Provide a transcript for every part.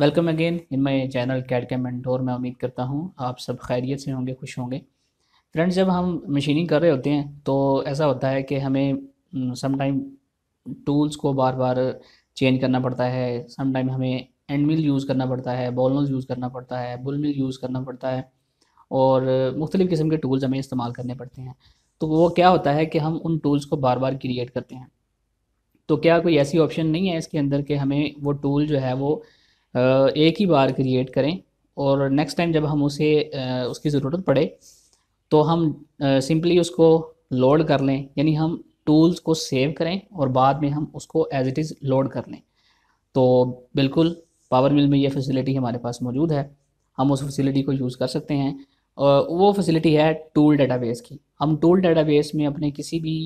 welcome again in my channel CAD CAM एंडोर मैं उम्मीद करता हूँ आप सब खैरियत से होंगे खुश होंगे फ्रेंड्स जब हम मशीनिंग कर रहे होते हैं तो ऐसा होता है कि हमें समटाइम टूल्स को बार बार चेंज करना पड़ता है समटाइम हमें एंड मिल यूज़ करना पड़ता है बॉलनोज यूज़ करना पड़ता है बुल मिल यूज़ करना पड़ता है और मुख्तलिफ़ किस्म के टूल्स हमें इस्तेमाल करने पड़ते हैं तो वो क्या होता है कि हम उन टूल्स को बार बार क्रिएट करते हैं तो क्या कोई ऐसी ऑप्शन नहीं है इसके अंदर कि हमें वो टूल जो है वो एक ही बार क्रिएट करें और नेक्स्ट टाइम जब हम उसे उसकी ज़रूरत पड़े तो हम सिंपली उसको लोड कर लें यानी हम टूल्स को सेव करें और बाद में हम उसको एज इट इज़ लोड कर लें तो बिल्कुल पावर मिल में ये फैसिलिटी हमारे पास मौजूद है हम उस फैसिलिटी को यूज़ कर सकते हैं वो फैसिलिटी है टूल डेटाबेस की हम टूल डेटाबेस में अपने किसी भी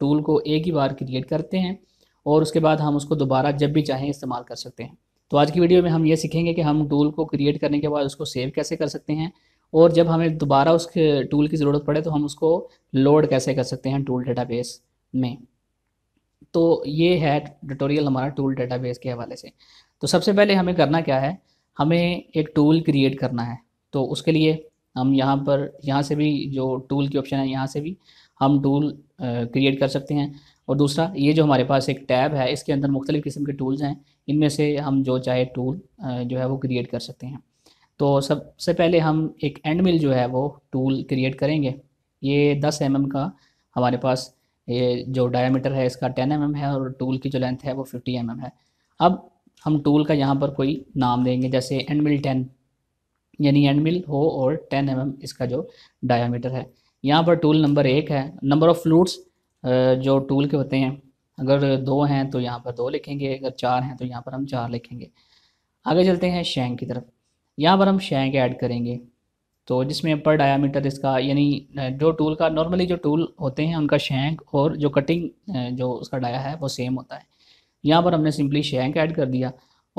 टूल को एक ही बार क्रिएट करते हैं और उसके बाद हम उसको दोबारा जब भी चाहें इस्तेमाल कर सकते हैं तो आज की वीडियो में हम ये सीखेंगे कि हम टूल को क्रिएट करने के बाद उसको सेव कैसे कर सकते हैं और जब हमें दोबारा उस टूल की ज़रूरत पड़े तो हम उसको लोड कैसे कर सकते हैं टूल डेटाबेस में तो ये है ट्यूटोरियल हमारा टूल डेटाबेस के हवाले से तो सबसे पहले हमें करना क्या है हमें एक टूल क्रिएट करना है तो उसके लिए हम यहाँ पर यहाँ से भी जो टूल की ऑप्शन है यहाँ से भी हम टूल क्रिएट कर सकते हैं और दूसरा ये जो हमारे पास एक टैब है इसके अंदर मुख्तलिफ़ किस्म के टूल्स हैं इनमें से हम जो चाहे टूल जो है वो क्रिएट कर सकते हैं तो सबसे पहले हम एक एंड मिल जो है वो टूल क्रिएट करेंगे ये दस एम mm का हमारे पास ये जो डायमीटर है इसका टेन एम mm है और टूल की जो लेंथ है वो फिफ्टी एम mm है अब हम टूल का यहाँ पर कोई नाम देंगे जैसे एंड मिल टेन यानी एंड मिल हो और टेन एम mm इसका जो डायमीटर है यहाँ पर टूल नंबर एक है नंबर ऑफ़ फ्लूट्स जो टूल के होते हैं अगर दो हैं तो यहाँ पर दो लिखेंगे अगर चार हैं तो यहाँ पर हम चार लिखेंगे आगे चलते हैं शेंग की तरफ यहाँ पर हम शेंग ऐड करेंगे तो जिसमें पर डायामीटर इसका यानी जो टूल का नॉर्मली जो टूल होते हैं उनका शेंक और जो कटिंग जो उसका डाया है वो सेम होता है यहाँ पर हमने सिंपली शेंक ऐड कर दिया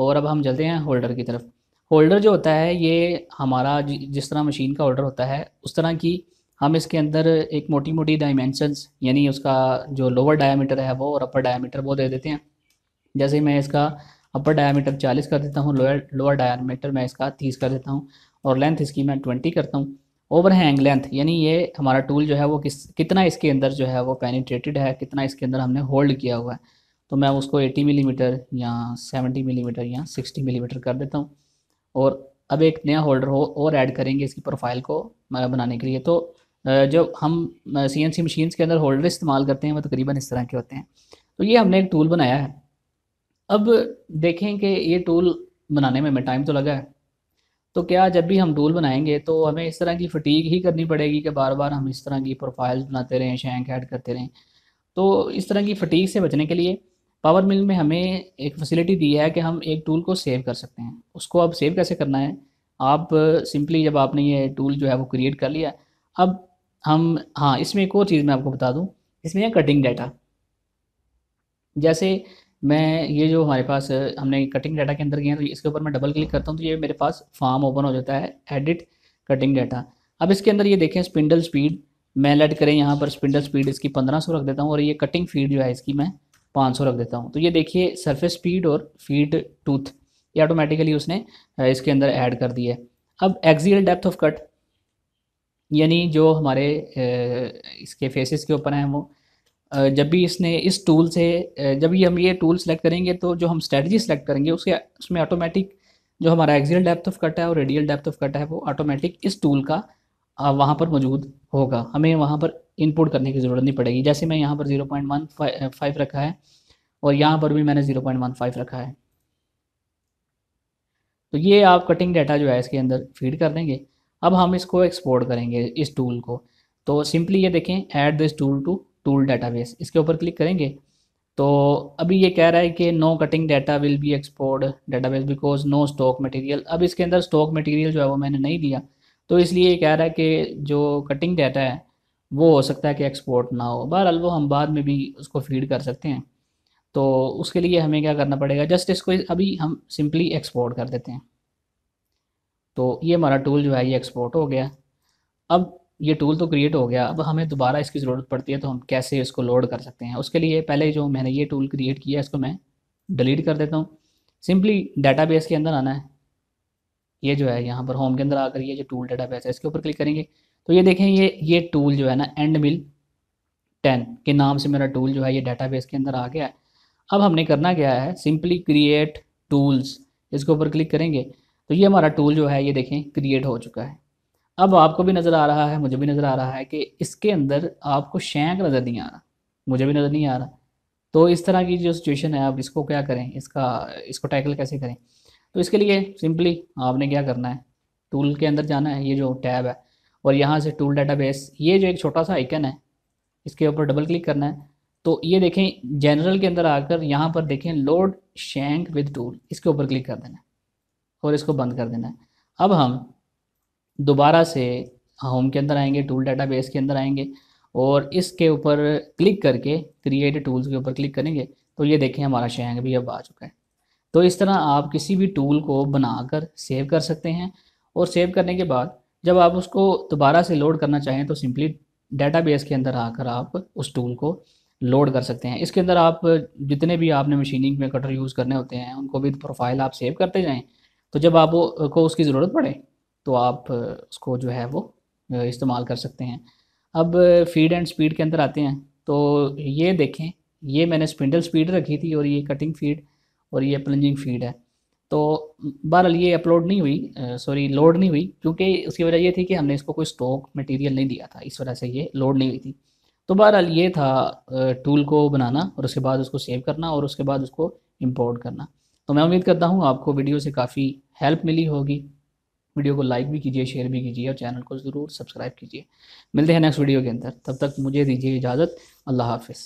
और अब हम चलते हैं होल्डर की तरफ होल्डर जो होता है ये हमारा जिस तरह मशीन का होल्डर होता है उस तरह की हम इसके अंदर एक मोटी मोटी डायमेंशंस यानी उसका जो लोअर डायामीटर है वो और अपर डायामीटर वो दे देते हैं जैसे मैं इसका अपर डायामीटर 40 कर देता हूँ लोअर लोअर डायामीटर मैं इसका 30 कर देता हूँ और लेंथ इसकी मैं 20 करता हूँ ओवरहैंग लेंथ यानी ये हमारा टूल जो है वो किस कितना इसके अंदर जो है वो पेनिट्रेटेड है कितना इसके अंदर हमने होल्ड किया हुआ है तो मैं उसको एटी मिलीमीटर mm या सेवेंटी मिलीमीटर mm या सिक्सटी मिलीमीटर mm कर देता हूँ और अब एक नया होल्डर हो और ऐड करेंगे इसकी प्रोफाइल को बनाने के लिए तो जो हम सी एन सी मशीन्स के अंदर होल्डर इस्तेमाल करते हैं वो तकरीबन इस तरह के होते हैं तो ये हमने एक टूल बनाया है अब देखें कि ये टूल बनाने में हमें टाइम तो लगा है तो क्या जब भी हम टूल बनाएंगे तो हमें इस तरह की फटीक ही करनी पड़ेगी कि बार बार हम इस तरह की प्रोफाइल्स बनाते रहें शैंक ऐड करते रहें तो इस तरह की फटीक से बचने के लिए पावर मिल में हमें एक फैसिलिटी दी है कि हम एक टूल को सेव कर सकते हैं उसको अब सेव कैसे करना है आप सिंपली जब आपने ये टूल जो है वो क्रिएट कर लिया अब हम हाँ इसमें एक और चीज़ मैं आपको बता दूँ इसमें है कटिंग डाटा जैसे मैं ये जो हमारे पास हमने कटिंग डाटा के अंदर गए हैं तो इसके ऊपर मैं डबल क्लिक करता हूँ तो ये मेरे पास फॉर्म ओपन हो जाता है एडिट कटिंग डाटा अब इसके अंदर ये देखें स्पिंडल स्पीड मैं लेट करें यहाँ पर स्पिंडल स्पीड इसकी 1500 रख देता हूँ और ये कटिंग फीड जो है इसकी मैं 500 रख देता हूँ तो ये देखिए सरफेस स्पीड और फीड टूथ ये ऑटोमेटिकली उसने इसके अंदर ऐड कर दिया है अब एक्जियल डेप्थ ऑफ कट यानी जो हमारे इसके फेसेस के ऊपर हैं वो जब भी इसने इस टूल से जब भी हम ये टूल सेलेक्ट करेंगे तो जो हम स्ट्रेटजी सेलेक्ट करेंगे उसके उसमें ऑटोमेटिक जो हमारा एक्जियल डेप्थ ऑफ कट है और रेडियल डेप्थ ऑफ कट है वो ऑटोमेटिक इस टूल का वहाँ पर मौजूद होगा हमें वहाँ पर इनपुट करने की ज़रूरत नहीं पड़ेगी जैसे मैं यहाँ पर ज़ीरो पॉइंट वन फाइव रखा है और यहाँ पर भी मैंने ज़ीरो पॉइंट वन फाइव रखा है तो ये आप कटिंग डाटा जो है इसके अंदर फीड कर देंगे अब हम इसको एक्सपोर्ट करेंगे इस टूल को तो सिंपली ये देखें add this tool to tool database इसके ऊपर क्लिक करेंगे तो अभी ये कह रहा है कि no cutting data will be export database because no stock material अब इसके अंदर स्टॉक मटेरियल जो है वो मैंने नहीं दिया तो इसलिए ये कह रहा है कि जो कटिंग डाटा है वो हो सकता है कि एक्सपोर्ट ना हो बहरहाल वो हम बाद में भी उसको फीड कर सकते हैं तो उसके लिए हमें क्या करना पड़ेगा जस्ट इसको अभी हम सिंपली एक्सपोर्ट कर देते हैं तो ये हमारा टूल जो है ये एक्सपोर्ट हो गया अब ये टूल तो क्रिएट हो गया अब हमें दोबारा इसकी ज़रूरत पड़ती है तो हम कैसे इसको लोड कर सकते हैं उसके लिए पहले जो मैंने ये टूल क्रिएट किया इसको मैं डिलीट कर देता हूँ सिंपली डेटाबेस के अंदर आना है ये जो है यहाँ पर होम के अंदर आकर ये जो टूल डेटाबेस है इसके ऊपर क्लिक करेंगे तो ये देखें ये ये टूल जो है ना एंड मिल टेन के नाम से मेरा टूल जो है ये डाटा के अंदर आ गया है अब हमने करना क्या है सिंपली क्रिएट टूल्स इसके ऊपर क्लिक करेंगे तो ये हमारा टूल जो है ये देखें क्रिएट हो चुका है अब आपको भी नज़र आ रहा है मुझे भी नज़र आ रहा है कि इसके अंदर आपको शेंक नज़र नहीं आ रहा मुझे भी नज़र नहीं आ रहा तो इस तरह की जो सिचुएशन है आप इसको क्या करें इसका इसको टैकल कैसे करें तो इसके लिए सिंपली आपने क्या करना है टूल के अंदर जाना है ये जो टैब है और यहाँ से टूल डाटाबेस ये जो एक छोटा सा आइकन है इसके ऊपर डबल क्लिक करना है तो ये देखें जनरल के अंदर आकर यहाँ पर देखें लोड शेंक विद टूल इसके ऊपर क्लिक कर देना और इसको बंद कर देना है अब हम दोबारा से होम के अंदर आएंगे टूल डाटा बेस के अंदर आएंगे और इसके ऊपर क्लिक करके क्रिएट टूल्स के ऊपर क्लिक करेंगे तो ये देखें हमारा शेंग भी अब आ चुका है तो इस तरह आप किसी भी टूल को बनाकर सेव कर सकते हैं और सेव करने के बाद जब आप उसको दोबारा से लोड करना चाहें तो सिंपली डेटाबेस के अंदर आकर आप उस टूल को लोड कर सकते हैं इसके अंदर आप जितने भी आपने मशीनिंग में कटर यूज़ करने होते हैं उनको भी प्रोफाइल आप सेव करते जाएं तो जब आप को उसकी ज़रूरत पड़े तो आप उसको जो है वो इस्तेमाल कर सकते हैं अब फीड एंड स्पीड के अंदर आते हैं तो ये देखें ये मैंने स्पिंडल स्पीड रखी थी और ये कटिंग फीड और ये प्लंजिंग फीड है तो बहरहाल ये अपलोड नहीं हुई सॉरी लोड नहीं हुई क्योंकि उसकी वजह ये थी कि हमने इसको कोई स्टॉक मटेरियल नहीं दिया था इस वजह से ये लोड नहीं हुई थी तो बहरहाल ये था टूल को बनाना और उसके बाद उसको सेव करना और उसके बाद उसको इम्पोर्ट करना तो मैं उम्मीद करता हूँ आपको वीडियो से काफ़ी हेल्प मिली होगी वीडियो को लाइक भी कीजिए शेयर भी कीजिए और चैनल को ज़रूर सब्सक्राइब कीजिए मिलते हैं नेक्स्ट वीडियो के अंदर तब तक मुझे दीजिए इजाज़त अल्लाह हाफिज़